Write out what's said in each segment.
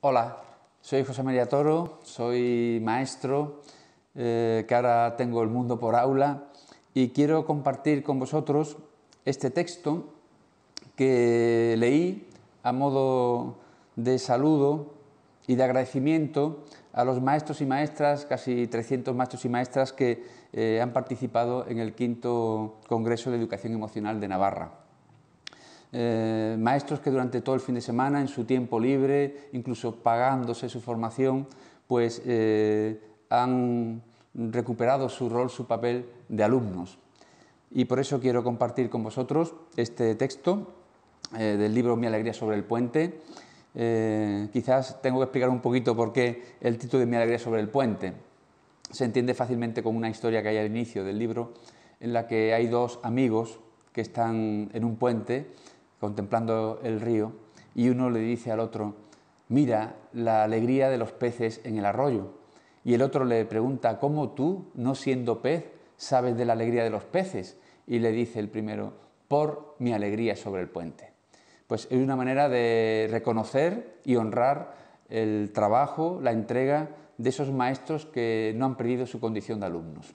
Hola, soy José María Toro, soy maestro, eh, que ahora tengo el mundo por aula, y quiero compartir con vosotros este texto que leí a modo de saludo y de agradecimiento a los maestros y maestras, casi 300 maestros y maestras que eh, han participado en el quinto Congreso de Educación Emocional de Navarra. Eh, maestros que durante todo el fin de semana, en su tiempo libre, incluso pagándose su formación, pues eh, han recuperado su rol, su papel de alumnos. Y por eso quiero compartir con vosotros este texto eh, del libro Mi alegría sobre el puente. quizás tengo que explicar un poquito por qué el título de Mi alegría sobre el puente. Se entiende fácilmente como una historia que hay al inicio del libro, en la que hay dos amigos que están en un puente contemplando el río, y uno le dice al otro, mira la alegría de los peces en el arroyo. Y el otro le pregunta, ¿cómo tú, no siendo pez, sabes de la alegría de los peces? Y le dice el primero, por mi alegría sobre el puente. Pues es una manera de reconocer y honrar el trabajo, la entrega de esos maestros que no han perdido su condición de alumnos.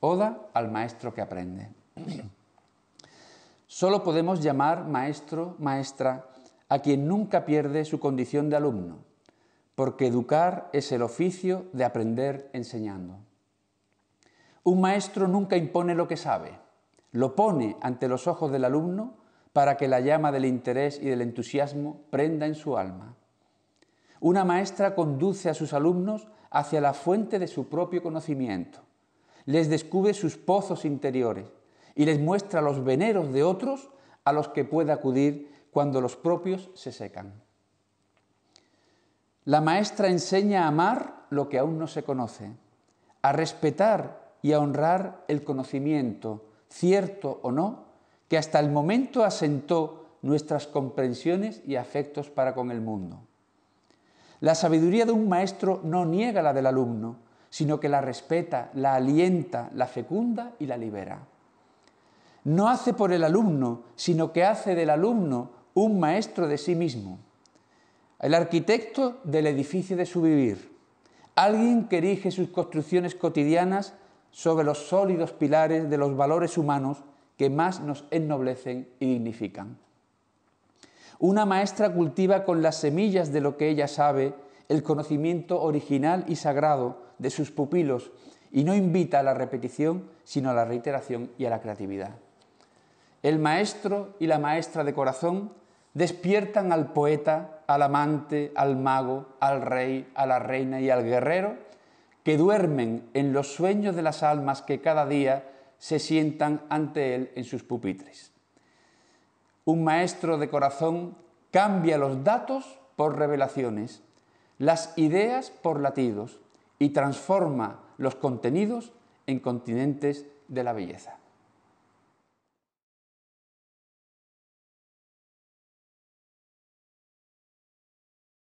Oda al maestro que aprende. Solo podemos llamar maestro, maestra, a quien nunca pierde su condición de alumno, porque educar es el oficio de aprender enseñando. Un maestro nunca impone lo que sabe, lo pone ante los ojos del alumno para que la llama del interés y del entusiasmo prenda en su alma. Una maestra conduce a sus alumnos hacia la fuente de su propio conocimiento, les descubre sus pozos interiores, y les muestra los veneros de otros a los que puede acudir cuando los propios se secan. La maestra enseña a amar lo que aún no se conoce, a respetar y a honrar el conocimiento, cierto o no, que hasta el momento asentó nuestras comprensiones y afectos para con el mundo. La sabiduría de un maestro no niega la del alumno, sino que la respeta, la alienta, la fecunda y la libera no hace por el alumno, sino que hace del alumno un maestro de sí mismo, el arquitecto del edificio de su vivir, alguien que erige sus construcciones cotidianas sobre los sólidos pilares de los valores humanos que más nos ennoblecen y dignifican. Una maestra cultiva con las semillas de lo que ella sabe el conocimiento original y sagrado de sus pupilos y no invita a la repetición, sino a la reiteración y a la creatividad el maestro y la maestra de corazón despiertan al poeta, al amante, al mago, al rey, a la reina y al guerrero, que duermen en los sueños de las almas que cada día se sientan ante él en sus pupitres. Un maestro de corazón cambia los datos por revelaciones, las ideas por latidos y transforma los contenidos en continentes de la belleza.